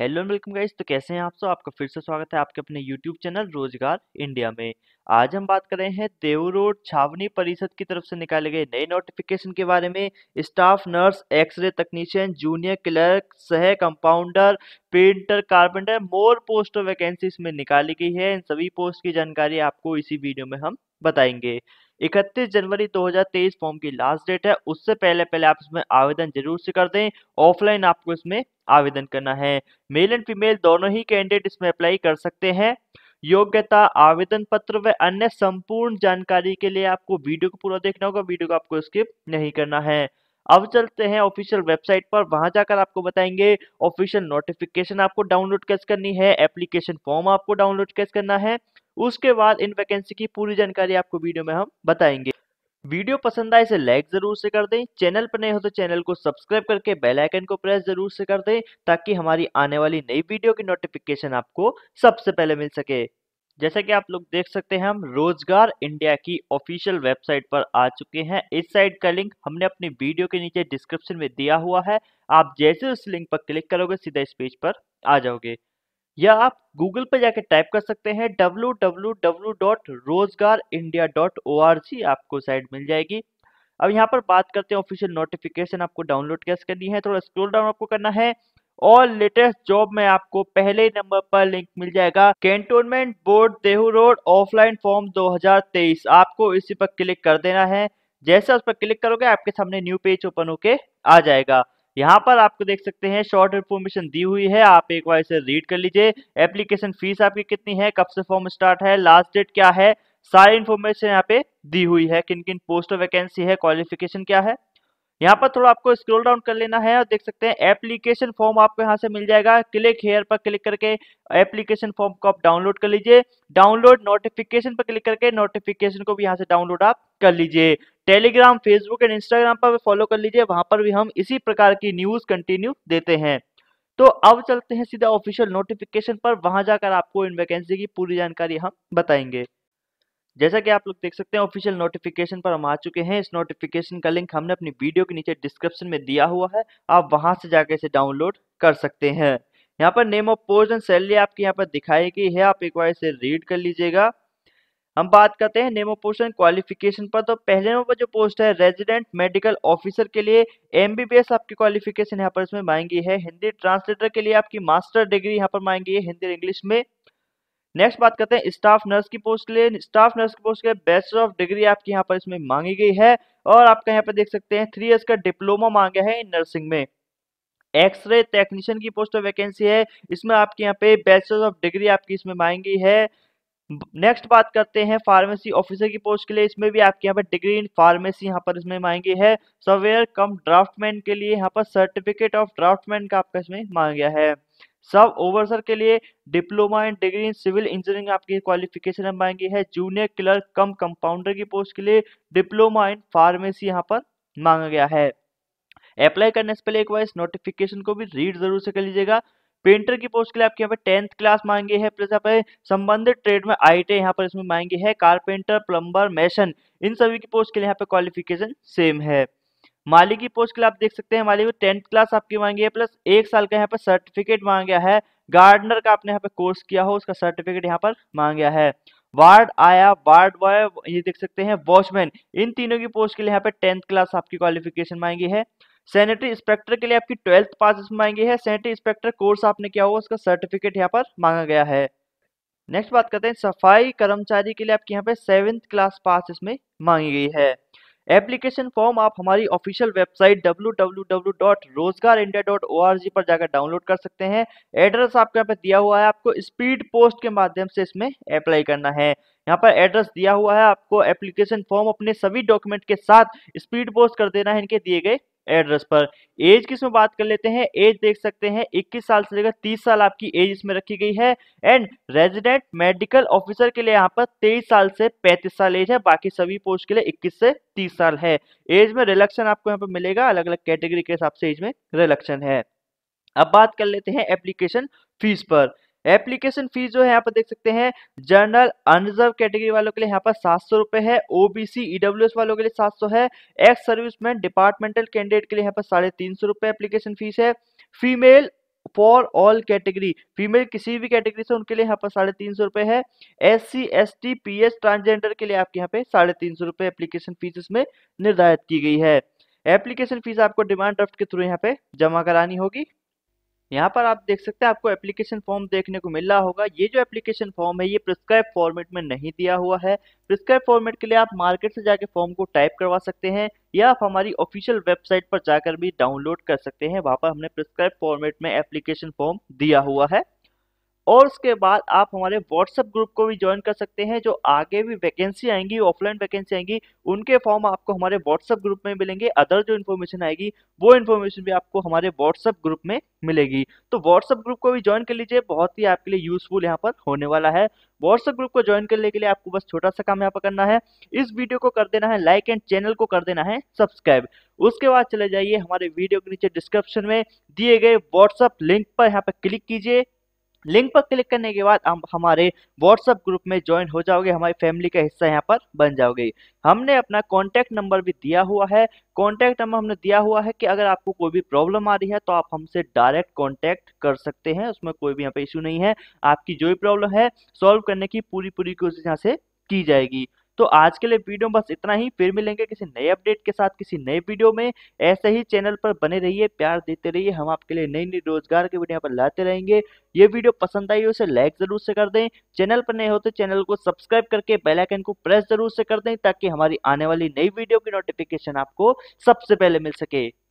hello and welcome guys तो कैसे हैं आप सब आपका फिर से स्वागत है आपके अपने यूट्यूब चैनल रोजगार इंडिया में आज हम बात कर रहे हैं देव रोड छावनी परिषद की तरफ से निकाले गए नए नोटिफिकेशन के बारे में staff nurse X ray technician junior clerk सह compounder painter carpenter more post vacancy इसमें निकाली गई है इन सभी पोस्ट की जानकारी आपको इसी वीडियो में हम बताएंगे इकतीस जनवरी 2023 फॉर्म की लास्ट डेट है उससे पहले पहले आप इसमें आवेदन जरूर से कर दें ऑफलाइन आपको इसमें आवेदन करना है मेल एंड फीमेल दोनों ही कैंडिडेट इसमें अप्लाई कर सकते हैं योग्यता आवेदन पत्र व अन्य संपूर्ण जानकारी के लिए आपको वीडियो को पूरा देखना होगा वीडियो को आपको स्किप नहीं करना है अब चलते हैं ऑफिशियल वेबसाइट पर वहां जाकर आपको बताएंगे ऑफिशियल नोटिफिकेशन आपको डाउनलोड कैसे करनी है एप्लीकेशन फॉर्म आपको डाउनलोड कैसे करना है उसके बाद इन वैकेंसी की पूरी जानकारी आपको वीडियो में हम बताएंगे वीडियो पसंद आए इसे लाइक जरूर से कर दें चैनल पर नए हो तो चैनल को सब्सक्राइब करके बेल आइकन को प्रेस जरूर से कर दें ताकि हमारी आने वाली नई वीडियो की नोटिफिकेशन आपको सबसे पहले मिल सके जैसा कि आप लोग देख सकते हैं हम रोजगार इंडिया की ऑफिशियल वेबसाइट पर आ चुके हैं इस साइट का लिंक हमने अपनी वीडियो के नीचे डिस्क्रिप्शन में दिया हुआ है आप जैसे उस लिंक पर क्लिक करोगे सीधा इस पेज पर आ जाओगे या आप गूगल पर जाके टाइप कर सकते हैं www.rozgarindia.org आपको साइट मिल जाएगी अब यहाँ पर बात करते हैं ऑफिशियल नोटिफिकेशन आपको डाउनलोड कैसे करनी है थोड़ा स्क्रोल डाउन आपको करना है और लेटेस्ट जॉब में आपको पहले नंबर पर लिंक मिल जाएगा cantonment board Dehu road offline form 2023 आपको इसी पर क्लिक कर देना है जैसे उस पर क्लिक करोगे आपके सामने न्यू पेज ओपन होके आ जाएगा यहाँ पर आपको देख सकते हैं शॉर्ट इन्फॉर्मेशन दी हुई है आप एक बार इसे रीड कर लीजिए एप्लीकेशन फीस आपकी कितनी है कब से फॉर्म स्टार्ट है लास्ट डेट क्या है सारी इन्फॉर्मेशन यहाँ पे दी हुई है किन किन पोस्ट वैकेंसी है क्वालिफिकेशन क्या है यहाँ पर थोड़ा आपको स्क्रॉल डाउन कर लेना है और देख सकते हैं एप्लीकेशन फॉर्म आपको यहाँ से मिल जाएगा क्लिक हेयर पर क्लिक करके एप्लीकेशन फॉर्म को आप डाउनलोड कर लीजिए डाउनलोड नोटिफिकेशन पर क्लिक करके नोटिफिकेशन को भी यहाँ से डाउनलोड आप कर लीजिए टेलीग्राम फेसबुक एंड इंस्टाग्राम पर फॉलो कर लीजिए वहां पर भी हम इसी प्रकार की न्यूज कंटिन्यू देते हैं तो अब चलते हैं सीधा ऑफिशियल नोटिफिकेशन पर वहां जाकर आपको इन वैकेंसी की पूरी जानकारी हम बताएंगे जैसा कि आप लोग देख सकते हैं ऑफिशियल नोटिफिकेशन पर हम आ चुके हैं इस नोटिफिकेशन का लिंक हमने अपनी वीडियो के नीचे डिस्क्रिप्शन में दिया हुआ है आप वहां से जाकर इसे डाउनलोड कर सकते हैं यहाँ पर name of post and salary आपके यहाँ पर दिखाई गई है आप एक बार इसे रीड कर लीजिएगा हम बात करते हैं नेमो पोस्टन क्वालिफिकेशन पर तो पहले नंबर पर जो पोस्ट है रेजिडेंट मेडिकल ऑफिसर के लिए एमबीबीएस आपकी क्वालिफिकेशन यहाँ पर इसमें मांगी है हिंदी ट्रांसलेटर के लिए आपकी मास्टर डिग्री यहाँ पर मांगी है हिंदी इंग्लिश में नेक्स्ट बात करते हैं स्टाफ नर्स की पोस्ट के लिए स्टाफ नर्स की पोस्ट के लिए बैचलर ऑफ डिग्री आपकी यहाँ पर इसमें मांगी गई है और आपका यहाँ पर देख सकते हैं थ्री ईयर्स का डिप्लोमा मांगा है नर्सिंग में एक्सरे टेक्नीशियन की पोस्ट वैकेंसी है इसमें आपके यहाँ पे बैचलर ऑफ डिग्री आपकी इसमें मांगी है नेक्स्ट बात करते हैं फार्मेसी ऑफिसर की पोस्ट के लिए इसमें भी आपके यहाँ पर डिग्री इन फार्मेसी यहाँ पर इसमें मांगी है सवेयर कम ड्राफ्टमैन के लिए यहाँ पर सर्टिफिकेट ऑफ ड्राफ्टमैन का आपका इसमें मांगा है सब ओवरसर के लिए diploma and degree in civil engineering आपकी क्वालिफिकेशन मांगी है जूनियर क्लर्क कम कंपाउंडर की पोस्ट के लिए डिप्लोमा इन फार्मेसी यहाँ पर मांगा गया है अप्लाई करने से पहले एक बार इस नोटिफिकेशन को भी रीड जरूर से कर लीजिएगा पेंटर की पोस्ट के लिए आपके यहाँ पे टेंथ क्लास मांगे है प्लस यहाँ पे संबंधित ट्रेड में आई यहाँ पर इसमें मांगे है कारपेंटर प्लम्बर मैशन इन सभी की पोस्ट के लिए यहाँ पे क्वालिफिकेशन सेम है माली की पोस्ट के लिए आप देख सकते हैं माली को टेंथ क्लास आपकी मांगी है प्लस एक साल का यहाँ पर सर्टिफिकेट मांगा है गार्डनर का आपने यहाँ पे कोर्स किया हो उसका सर्टिफिकेट यहाँ पर मांगा है वार्ड आया वार्ड बॉय ये देख सकते हैं वॉचमैन इन तीनों की पोस्ट के लिए यहाँ पे टेंथ क्लास आपकी क्वालिफिकेशन मांगी है सैनिटरी इंस्पेक्टर के लिए आपकी ट्वेल्थ पास इसमें मांगी है सैनिटरी इंस्पेक्टर कोर्स आपने किया होगा उसका सर्टिफिकेट यहाँ पर मांगा गया है नेक्स्ट बात करते हैं सफाई कर्मचारी के लिए आपके यहाँ पे सेवेंथ क्लास पास इसमें मांगी गई है एप्लीकेशन फॉर्म आप हमारी ऑफिशियल वेबसाइट www.rozgarindia.org पर जाकर डाउनलोड कर सकते हैं एड्रेस आपके यहाँ पे दिया हुआ है आपको स्पीड पोस्ट के माध्यम से इसमें अप्लाई करना है यहाँ पर एड्रेस दिया हुआ है आपको एप्लीकेशन फॉर्म अपने सभी डॉक्यूमेंट के साथ स्पीड पोस्ट कर देना है इनके दिए गए एड्रेस पर एज की इसमें बात कर लेते हैं एज देख सकते हैं 21 साल से लेकर 30 साल आपकी एज इसमें रखी गई है एंड रेजिडेंट मेडिकल ऑफिसर के लिए यहाँ पर 23 साल से 35 साल एज है बाकी सभी पोस्ट के लिए 21 से 30 साल है एज में रिलेक्शन आपको यहाँ पर मिलेगा अलग अलग कैटेगरी के हिसाब से एज में रिलेक्शन है अब बात कर लेते हैं एप्लीकेशन फीस पर एप्लीकेशन फीस जो है यहाँ पर देख सकते हैं जनरल अनरिजर्व कैटेगरी वालों के लिए यहाँ पर सात सौ रुपए है ओबीसी ईडब्ल्यूएस e वालों के लिए सात सौ है एक्स सर्विसमैन डिपार्टमेंटल कैंडिडेट के लिए यहाँ पर साढ़े तीन सौ रुपए एप्लीकेशन फीस है female for all category female किसी भी कैटेगरी से उनके लिए यहाँ पर साढ़े तीन सौ रुपए है S C S T P S transgender के लिए आपके यहाँ पे साढ़े तीन सौ रुपए एप्लीकेशन फीस इसमें निर्धारित की गई है एप्लीकेशन फीस आपको डिमांड ड्राफ्ट के थ्रू यहाँ पे जमा करानी होगी यहाँ पर आप देख सकते हैं आपको एप्लीकेशन फॉर्म देखने को मिल रहा होगा ये जो एप्लीकेशन फॉर्म है ये प्रिस्क्राइब फॉर्मेट में नहीं दिया हुआ है प्रिस्क्राइब फॉर्मेट के लिए आप मार्केट से जाके फॉर्म को टाइप करवा सकते हैं या आप हमारी ऑफिशियल वेबसाइट पर जाकर भी डाउनलोड कर सकते हैं वहाँ पर हमने प्रिस्क्राइब फॉर्मेट में एप्लीकेशन फॉर्म दिया हुआ है और उसके बाद आप हमारे व्हाट्सएप ग्रुप को भी ज्वाइन कर सकते हैं जो आगे भी वैकेंसी आएंगी ऑफलाइन वैकेंसी आएंगी उनके फॉर्म आपको हमारे व्हाट्सएप ग्रुप में मिलेंगे अदर जो इन्फॉर्मेशन आएगी वो इन्फॉर्मेशन भी आपको हमारे व्हाट्सएप ग्रुप में मिलेगी तो व्हाट्सएप ग्रुप को भी ज्वाइन कर लीजिए बहुत ही आपके लिए यूजफुल यहाँ पर होने वाला है व्हाट्सएप ग्रुप को ज्वाइन करने के लिए आपको बस छोटा सा काम यहाँ पर करना है इस वीडियो को कर देना है लाइक एंड चैनल को कर देना है सब्सक्राइब उसके बाद चले जाइए हमारे वीडियो के नीचे डिस्क्रिप्शन में दिए गए व्हाट्सअप लिंक पर यहाँ पर क्लिक कीजिए लिंक पर क्लिक करने के बाद हम हमारे व्हाट्सएप ग्रुप में ज्वाइन हो जाओगे हमारी फैमिली का हिस्सा यहाँ पर बन जाओगे हमने अपना कॉन्टैक्ट नंबर भी दिया हुआ है कॉन्टैक्ट नंबर हमने दिया हुआ है कि अगर आपको कोई भी प्रॉब्लम आ रही है तो आप हमसे डायरेक्ट कॉन्टैक्ट कर सकते हैं उसमें कोई भी यहाँ पे इश्यू नहीं है आपकी जो भी प्रॉब्लम है सॉल्व करने की पूरी पूरी कोशिश यहाँ से की जाएगी तो आज के लिए वीडियो बस इतना ही फिर मिलेंगे किसी नए अपडेट के साथ किसी नए वीडियो में ऐसे ही चैनल पर बने रहिए प्यार देते रहिए हम आपके लिए नई नई रोजगार की वीडियो पर लाते रहेंगे ये वीडियो पसंद आई उसे लाइक जरूर से कर दें चैनल पर नए होते तो चैनल को सब्सक्राइब करके बेलाइकन को प्रेस जरूर से कर दें ताकि हमारी आने वाली नई वीडियो की नोटिफिकेशन आपको सबसे पहले मिल सके